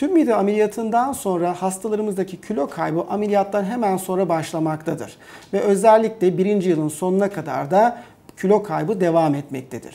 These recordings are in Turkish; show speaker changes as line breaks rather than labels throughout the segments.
Tüm mide ameliyatından sonra hastalarımızdaki kilo kaybı ameliyattan hemen sonra başlamaktadır. Ve özellikle birinci yılın sonuna kadar da kilo kaybı devam etmektedir.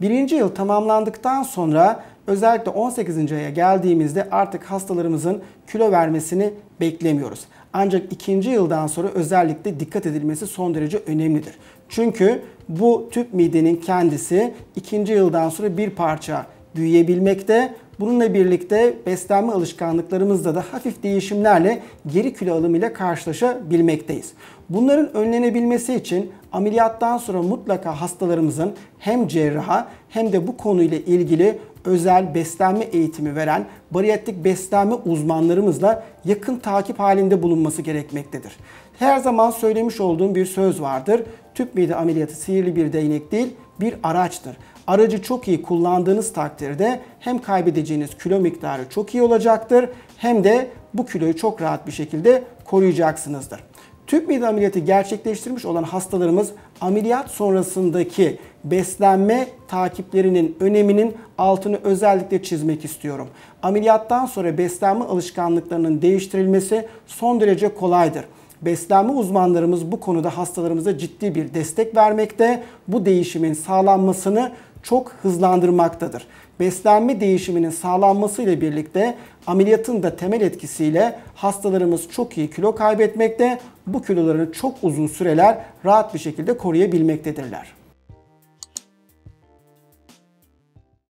Birinci yıl tamamlandıktan sonra özellikle 18. aya geldiğimizde artık hastalarımızın kilo vermesini beklemiyoruz. Ancak ikinci yıldan sonra özellikle dikkat edilmesi son derece önemlidir. Çünkü bu tüp midenin kendisi ikinci yıldan sonra bir parça büyüyebilmekte Bununla birlikte beslenme alışkanlıklarımızda da hafif değişimlerle geri kilo alımıyla karşılaşabilmekteyiz. Bunların önlenebilmesi için ameliyattan sonra mutlaka hastalarımızın hem cerraha hem de bu konuyla ilgili özel beslenme eğitimi veren bariyatrik beslenme uzmanlarımızla yakın takip halinde bulunması gerekmektedir. Her zaman söylemiş olduğum bir söz vardır. Tüp mide ameliyatı sihirli bir değnek değil, bir araçtır. Aracı çok iyi kullandığınız takdirde hem kaybedeceğiniz kilo miktarı çok iyi olacaktır hem de bu kiloyu çok rahat bir şekilde koruyacaksınızdır. Tüp mide ameliyatı gerçekleştirmiş olan hastalarımız ameliyat sonrasındaki beslenme takiplerinin öneminin altını özellikle çizmek istiyorum. Ameliyattan sonra beslenme alışkanlıklarının değiştirilmesi son derece kolaydır. Beslenme uzmanlarımız bu konuda hastalarımıza ciddi bir destek vermekte. Bu değişimin sağlanmasını çok hızlandırmaktadır. Beslenme değişiminin sağlanmasıyla birlikte ameliyatın da temel etkisiyle hastalarımız çok iyi kilo kaybetmekte, bu kilolarını çok uzun süreler rahat bir şekilde koruyabilmektedirler.